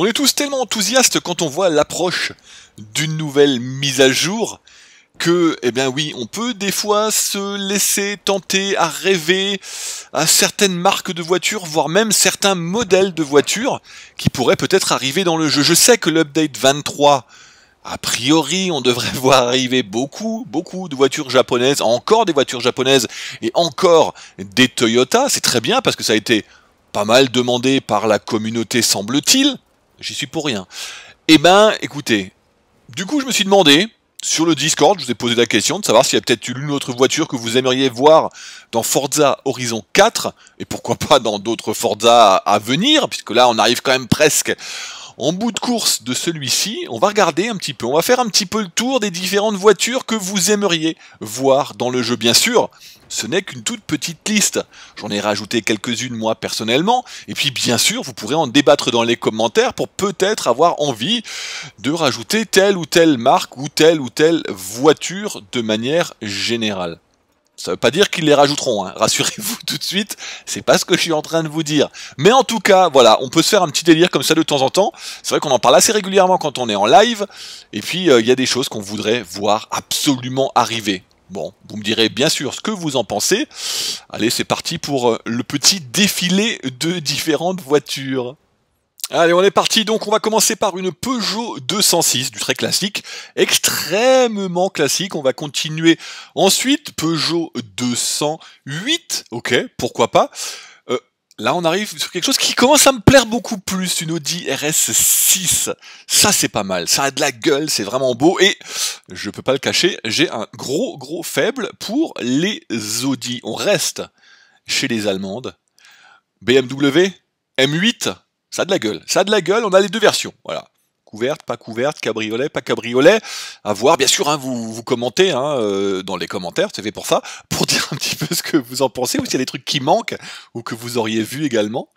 On est tous tellement enthousiastes quand on voit l'approche d'une nouvelle mise à jour que, eh bien oui, on peut des fois se laisser tenter à rêver à certaines marques de voitures, voire même certains modèles de voitures qui pourraient peut-être arriver dans le jeu. Je sais que l'update 23, a priori, on devrait voir arriver beaucoup, beaucoup de voitures japonaises, encore des voitures japonaises et encore des Toyota. C'est très bien parce que ça a été pas mal demandé par la communauté, semble-t-il j'y suis pour rien. Eh ben, écoutez, du coup, je me suis demandé, sur le Discord, je vous ai posé la question de savoir s'il y a peut-être une autre voiture que vous aimeriez voir dans Forza Horizon 4, et pourquoi pas dans d'autres Forza à venir, puisque là on arrive quand même presque en bout de course de celui-ci, on va regarder un petit peu, on va faire un petit peu le tour des différentes voitures que vous aimeriez voir dans le jeu bien sûr. Ce n'est qu'une toute petite liste. J'en ai rajouté quelques-unes moi personnellement, et puis bien sûr vous pourrez en débattre dans les commentaires pour peut-être avoir envie de rajouter telle ou telle marque ou telle ou telle voiture de manière générale. Ça veut pas dire qu'ils les rajouteront, hein. rassurez-vous tout de suite, c'est pas ce que je suis en train de vous dire. Mais en tout cas, voilà, on peut se faire un petit délire comme ça de temps en temps. C'est vrai qu'on en parle assez régulièrement quand on est en live, et puis euh, il y a des choses qu'on voudrait voir absolument arriver. Bon, vous me direz bien sûr ce que vous en pensez. Allez, c'est parti pour euh, le petit défilé de différentes voitures. Allez, on est parti. Donc, on va commencer par une Peugeot 206, du très classique, extrêmement classique. On va continuer ensuite. Peugeot 208, ok, pourquoi pas. Euh, là, on arrive sur quelque chose qui commence à me plaire beaucoup plus, une Audi RS6. Ça, c'est pas mal. Ça a de la gueule, c'est vraiment beau. Et je peux pas le cacher, j'ai un gros, gros faible pour les Audi. On reste chez les Allemandes. BMW M8 ça a de la gueule. Ça a de la gueule. On a les deux versions. Voilà couverte, pas couverte, cabriolet, pas cabriolet, à voir. Bien sûr, hein, vous, vous commentez hein, euh, dans les commentaires, c'est fait pour ça, pour dire un petit peu ce que vous en pensez, ou s'il y a des trucs qui manquent, ou que vous auriez vu également.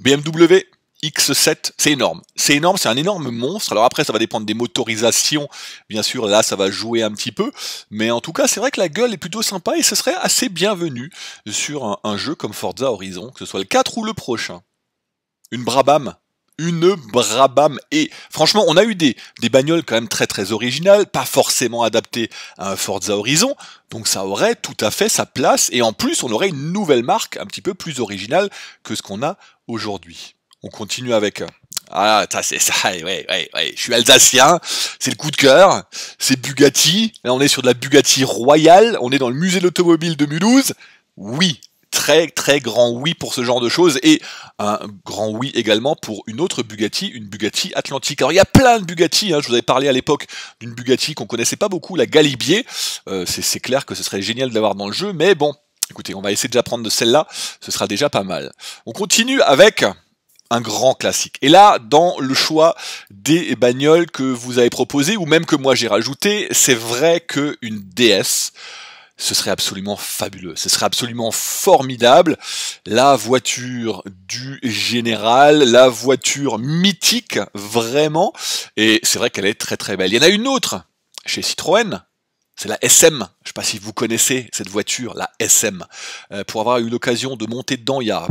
BMW X7, c'est énorme. C'est énorme, c'est un énorme monstre. Alors après, ça va dépendre des motorisations, bien sûr, là, ça va jouer un petit peu. Mais en tout cas, c'est vrai que la gueule est plutôt sympa et ce serait assez bienvenu sur un, un jeu comme Forza Horizon, que ce soit le 4 ou le prochain. Une Brabham une Brabham. Et franchement, on a eu des, des bagnoles quand même très très originales, pas forcément adaptées à un Forza Horizon, donc ça aurait tout à fait sa place, et en plus on aurait une nouvelle marque un petit peu plus originale que ce qu'on a aujourd'hui. On continue avec... Ah, ça c'est ça, ouais, ouais, ouais. Je suis alsacien, c'est le coup de cœur, c'est Bugatti, là on est sur de la Bugatti Royale, on est dans le musée de l'automobile de Mulhouse. Oui, très très grand oui pour ce genre de choses et un grand oui également pour une autre Bugatti, une Bugatti Atlantique. Alors il y a plein de Bugatti, hein. je vous avais parlé à l'époque d'une Bugatti qu'on connaissait pas beaucoup, la Galibier. Euh, c'est clair que ce serait génial d'avoir dans le jeu, mais bon, écoutez, on va essayer déjà prendre de celle-là, ce sera déjà pas mal. On continue avec un grand classique. Et là, dans le choix des bagnoles que vous avez proposé, ou même que moi j'ai rajouté, c'est vrai qu'une DS ce serait absolument fabuleux, ce serait absolument formidable. La voiture du général, la voiture mythique, vraiment. Et c'est vrai qu'elle est très très belle. Il y en a une autre chez Citroën, c'est la SM. Je sais pas si vous connaissez cette voiture, la SM. Euh, pour avoir eu l'occasion de monter dedans il y a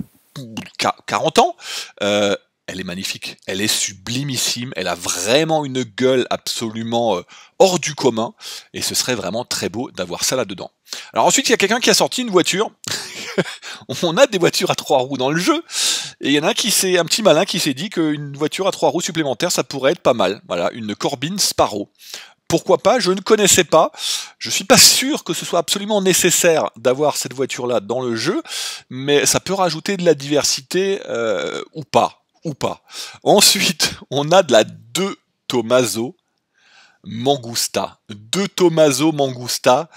40 ans, euh, elle est magnifique, elle est sublimissime, elle a vraiment une gueule absolument euh, hors du commun, et ce serait vraiment très beau d'avoir ça là-dedans. Alors ensuite, il y a quelqu'un qui a sorti une voiture. on a des voitures à trois roues dans le jeu, et il y en a un qui s'est, un petit malin qui s'est dit qu'une voiture à trois roues supplémentaire, ça pourrait être pas mal. Voilà, une Corbin Sparrow. Pourquoi pas Je ne connaissais pas. Je suis pas sûr que ce soit absolument nécessaire d'avoir cette voiture-là dans le jeu, mais ça peut rajouter de la diversité euh, ou pas ou pas. Ensuite, on a de la De Tomaso Mangusta. De Tomaso Mangusta,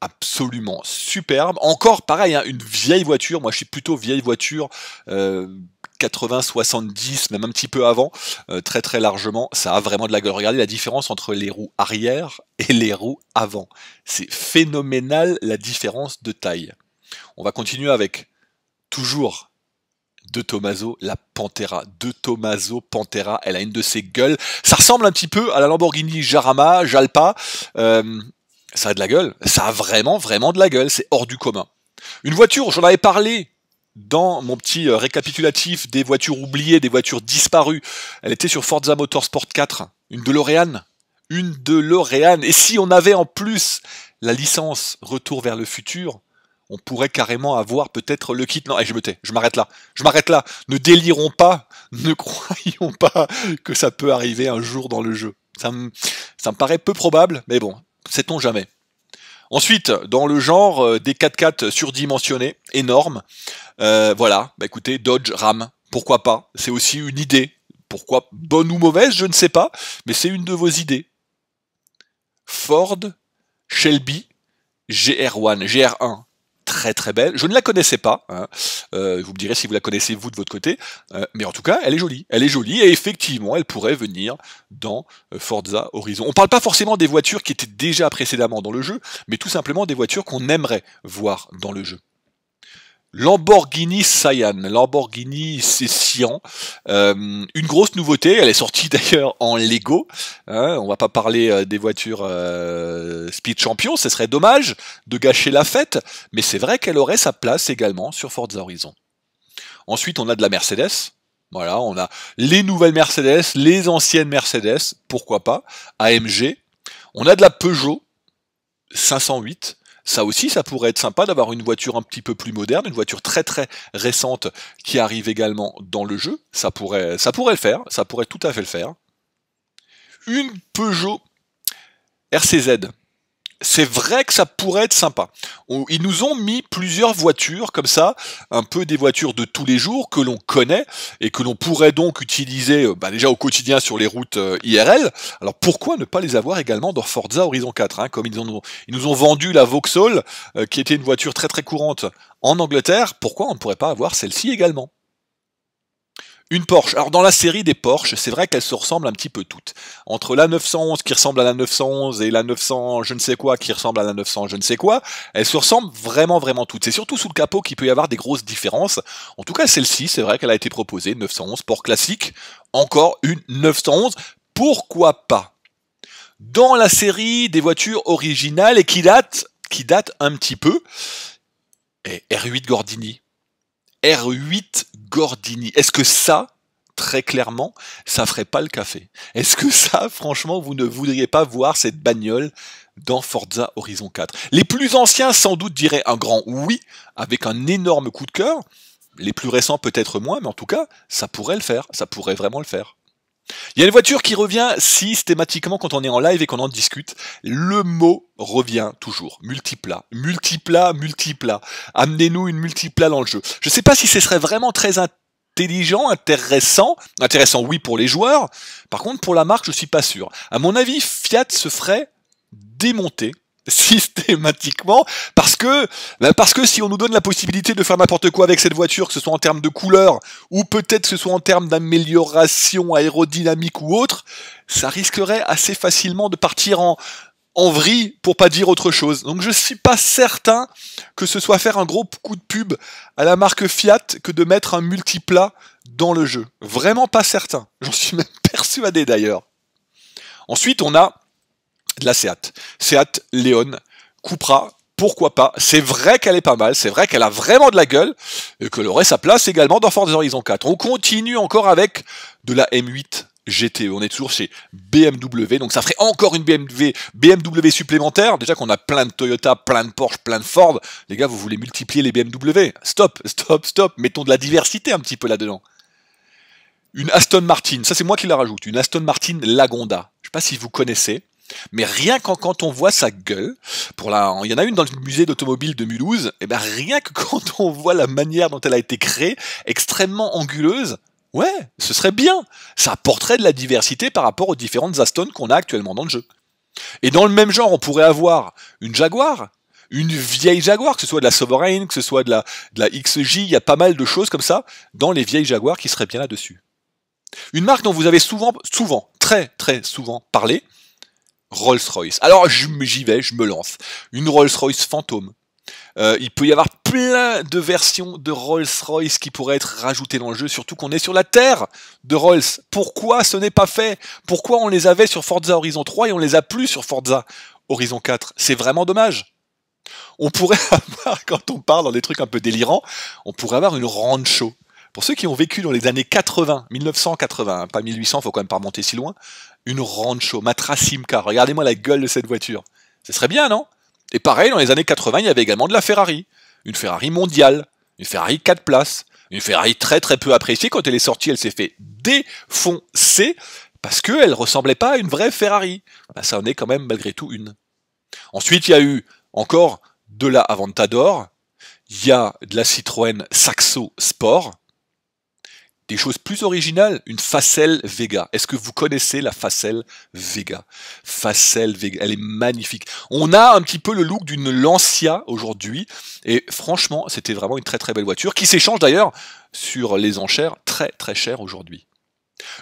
absolument superbe. Encore pareil, hein, une vieille voiture. Moi, je suis plutôt vieille voiture. 80, euh, 70, même un petit peu avant, euh, très très largement, ça a vraiment de la gueule. Regardez la différence entre les roues arrière et les roues avant. C'est phénoménal la différence de taille. On va continuer avec toujours de Tomaso, la Pantera, de Tomaso Pantera, elle a une de ses gueules. Ça ressemble un petit peu à la Lamborghini Jarama, Jalpa. Euh, ça a de la gueule, ça a vraiment, vraiment de la gueule, c'est hors du commun. Une voiture, j'en avais parlé dans mon petit euh, récapitulatif des voitures oubliées, des voitures disparues. Elle était sur Forza Motorsport 4, une de DeLorean, une de DeLorean. Et si on avait en plus la licence Retour vers le futur, on pourrait carrément avoir peut-être le kit. Non, et je me tais, je m'arrête là, je m'arrête là. Ne délirons pas, ne croyons pas que ça peut arriver un jour dans le jeu. Ça me, ça me paraît peu probable, mais bon, sait-on jamais. Ensuite, dans le genre euh, des 4x4 surdimensionnés, énormes, euh, voilà, bah, écoutez, Dodge, RAM, pourquoi pas C'est aussi une idée. Pourquoi bonne ou mauvaise, je ne sais pas, mais c'est une de vos idées. Ford, Shelby, GR1, GR1, très très belle. Je ne la connaissais pas. Hein. Euh, vous me direz si vous la connaissez vous de votre côté. Euh, mais en tout cas, elle est jolie. Elle est jolie et effectivement, elle pourrait venir dans euh, Forza Horizon. On parle pas forcément des voitures qui étaient déjà précédemment dans le jeu, mais tout simplement des voitures qu'on aimerait voir dans le jeu. Lamborghini Cyan, Lamborghini Cessian, euh, une grosse nouveauté, elle est sortie d'ailleurs en Lego, hein, on va pas parler euh, des voitures euh, Speed Champion, ce serait dommage de gâcher la fête, mais c'est vrai qu'elle aurait sa place également sur Forza Horizon. Ensuite on a de la Mercedes, voilà, on a les nouvelles Mercedes, les anciennes Mercedes, pourquoi pas, AMG, on a de la Peugeot 508, ça aussi, ça pourrait être sympa d'avoir une voiture un petit peu plus moderne, une voiture très très récente qui arrive également dans le jeu. Ça pourrait, ça pourrait le faire, ça pourrait tout à fait le faire. Une Peugeot RCZ c'est vrai que ça pourrait être sympa. ils nous ont mis plusieurs voitures comme ça, un peu des voitures de tous les jours que l'on connaît et que l'on pourrait donc utiliser euh, bah, déjà au quotidien sur les routes euh, IRL. Alors pourquoi ne pas les avoir également dans Forza Horizon 4 hein, Comme ils, ont, ils nous ont vendu la Vauxhall, euh, qui était une voiture très très courante en Angleterre, pourquoi on ne pourrait pas avoir celle-ci également une Porsche. Alors dans la série des Porsche, c'est vrai qu'elles se ressemblent un petit peu toutes. Entre la 911 qui ressemble à la 911 et la 900 je ne sais quoi qui ressemble à la 900 je ne sais quoi, elles se ressemblent vraiment vraiment toutes. C'est surtout sous le capot qu'il peut y avoir des grosses différences. En tout cas celle-ci, c'est vrai qu'elle a été proposée, 911 Sport classique, encore une 911, pourquoi pas Dans la série des voitures originales et qui date, qui date un petit peu, R8 Gordini. R8 Gordini. Est-ce que ça, très clairement, ça ferait pas le café Est-ce que ça, franchement, vous ne voudriez pas voir cette bagnole dans Forza Horizon 4 Les plus anciens, sans doute, diraient un grand oui, avec un énorme coup de cœur. Les plus récents, peut-être moins, mais en tout cas, ça pourrait le faire. Ça pourrait vraiment le faire. Il y a une voiture qui revient systématiquement quand on est en live et qu'on en discute. Le mot revient toujours. Multipla, multipla, multipla. Amenez-nous une multipla dans le jeu. Je ne sais pas si ce serait vraiment très intelligent, intéressant. Intéressant, oui, pour les joueurs. Par contre, pour la marque, je ne suis pas sûr. À mon avis, Fiat se ferait démonter systématiquement parce que bah, parce que si on nous donne la possibilité de faire n'importe quoi avec cette voiture que ce soit en termes de couleur ou peut-être que ce soit en termes d'amélioration aérodynamique ou autre ça risquerait assez facilement de partir en en vrille pour pas dire autre chose. Donc je suis pas certain que ce soit faire un gros coup de pub à la marque Fiat que de mettre un multiplat dans le jeu. Vraiment pas certain. J'en suis même persuadé d'ailleurs. Ensuite, on a de la Seat. Seat Leon Cupra, pourquoi pas C'est vrai qu'elle est pas mal, c'est vrai qu'elle a vraiment de la gueule, et qu'elle aurait sa place également dans Forza Horizon 4. On continue encore avec de la M8 GT. E. On est toujours chez BMW, donc ça ferait encore une BMW, BMW supplémentaire. Déjà qu'on a plein de Toyota, plein de Porsche, plein de Ford. Les gars, vous voulez multiplier les BMW Stop, stop, stop. Mettons de la diversité un petit peu là-dedans. Une Aston Martin, ça c'est moi qui la rajoute, une Aston Martin Lagonda. Je sais pas si vous connaissez. Mais rien qu'en quand on voit sa gueule, pour il y en a une dans le musée d'automobile de Mulhouse, et eh ben rien que quand on voit la manière dont elle a été créée, extrêmement anguleuse, ouais, ce serait bien. Ça apporterait de la diversité par rapport aux différentes Aston qu'on a actuellement dans le jeu. Et dans le même genre, on pourrait avoir une Jaguar, une vieille Jaguar, que ce soit de la Sovereign, que ce soit de la, de la XJ, il y a pas mal de choses comme ça dans les vieilles Jaguars qui seraient bien là-dessus. Une marque dont vous avez souvent, souvent, très très souvent parlé, Rolls-Royce. Alors j'y vais, je me lance. Une Rolls-Royce fantôme. Euh, il peut y avoir plein de versions de Rolls-Royce qui pourraient être rajoutées dans le jeu, surtout qu'on est sur la terre de Rolls. Pourquoi ce n'est pas fait Pourquoi on les avait sur Forza Horizon 3 et on les a plus sur Forza Horizon 4 C'est vraiment dommage. On pourrait avoir, quand on parle dans des trucs un peu délirants, on pourrait avoir une rancho. Pour ceux qui ont vécu dans les années 80, 1980, pas 1800, faut quand même pas remonter si loin, une Rancho Matra Simca. Regardez-moi la gueule de cette voiture. Ce serait bien, non Et pareil, dans les années 80, il y avait également de la Ferrari. Une Ferrari mondiale. Une Ferrari 4 places. Une Ferrari très très peu appréciée. Quand elle est sortie, elle s'est fait défoncer parce qu'elle ressemblait pas à une vraie Ferrari. Bah, ça en est quand même malgré tout une. Ensuite, il y a eu encore de la Aventador. Il y a de la Citroën Saxo Sport des choses plus originales, une Facel Vega. Est-ce que vous connaissez la Facel Vega Facel Vega, elle est magnifique. On a un petit peu le look d'une Lancia aujourd'hui, et franchement, c'était vraiment une très très belle voiture, qui s'échange d'ailleurs sur les enchères très très chères aujourd'hui.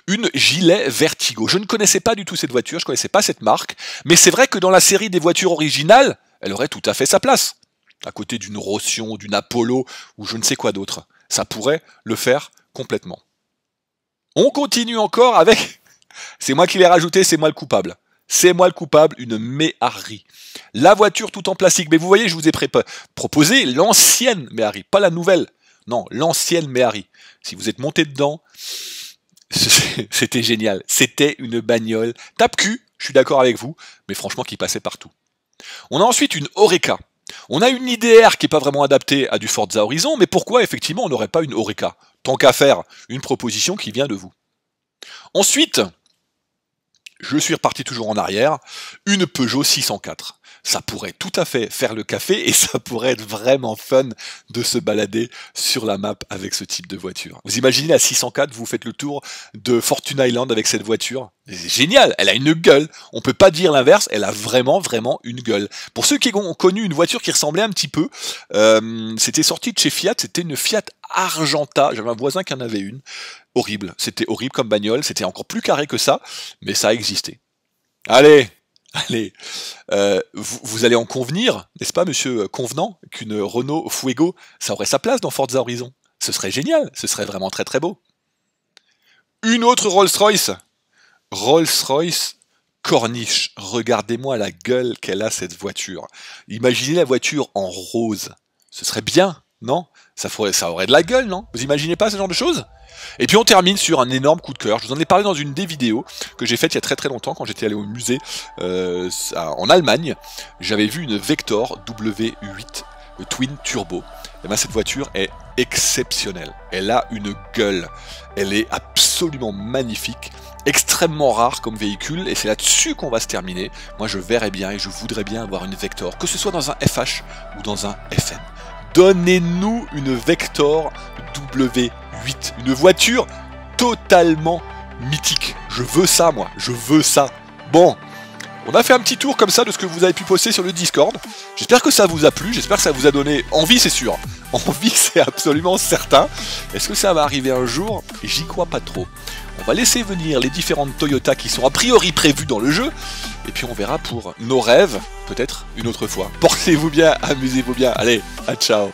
Une Gilet Vertigo. Je ne connaissais pas du tout cette voiture, je ne connaissais pas cette marque, mais c'est vrai que dans la série des voitures originales, elle aurait tout à fait sa place. À côté d'une Rotion, d'une Apollo, ou je ne sais quoi d'autre. Ça pourrait le faire complètement. On continue encore avec... c'est moi qui l'ai rajouté, c'est moi le coupable. C'est moi le coupable, une méhari. La voiture tout en plastique. Mais vous voyez, je vous ai proposé l'ancienne méhari, pas la nouvelle. Non, l'ancienne méhari. Si vous êtes monté dedans, c'était génial. C'était une bagnole. Tape cul, je suis d'accord avec vous, mais franchement qui passait partout. On a ensuite une Oreca. On a une IDR qui n'est pas vraiment adaptée à du Forza Horizon, mais pourquoi effectivement on n'aurait pas une Oreca Tant qu'à faire, une proposition qui vient de vous. Ensuite, je suis reparti toujours en arrière, une Peugeot 604 ça pourrait tout à fait faire le café et ça pourrait être vraiment fun de se balader sur la map avec ce type de voiture. Vous imaginez à 604, vous faites le tour de Fortune Island avec cette voiture. C'est génial, elle a une gueule. On peut pas dire l'inverse, elle a vraiment, vraiment une gueule. Pour ceux qui ont connu une voiture qui ressemblait un petit peu, euh, c'était sorti de chez Fiat, c'était une Fiat Argenta. J'avais un voisin qui en avait une. Horrible. C'était horrible comme bagnole. C'était encore plus carré que ça, mais ça existait. Allez, Allez, euh, vous, allez en convenir, n'est-ce pas, monsieur euh, Convenant, qu'une Renault Fuego, ça aurait sa place dans Forza Horizon. Ce serait génial, ce serait vraiment très très beau. Une autre Rolls-Royce Rolls-Royce Corniche. Regardez-moi la gueule qu'elle a cette voiture. Imaginez la voiture en rose. Ce serait bien, non ça, ferait, ça aurait de la gueule, non Vous imaginez pas ce genre de choses et puis on termine sur un énorme coup de cœur. Je vous en ai parlé dans une des vidéos que j'ai faite il y a très très longtemps quand j'étais allé au musée euh, en Allemagne. J'avais vu une Vector W8 Twin Turbo. Et bien cette voiture est exceptionnelle. Elle a une gueule. Elle est absolument magnifique, extrêmement rare comme véhicule, et c'est là-dessus qu'on va se terminer. Moi je verrais bien et je voudrais bien avoir une Vector, que ce soit dans un FH ou dans un FM. Donnez-nous une Vector W8. Une voiture totalement mythique. Je veux ça, moi. Je veux ça. Bon. On a fait un petit tour comme ça de ce que vous avez pu poster sur le Discord. J'espère que ça vous a plu, j'espère que ça vous a donné envie, c'est sûr. Envie, c'est absolument certain. Est-ce que ça va arriver un jour J'y crois pas trop. On va laisser venir les différentes Toyota qui sont a priori prévues dans le jeu. Et puis on verra pour nos rêves, peut-être une autre fois. Portez-vous bien, amusez-vous bien. Allez, à ciao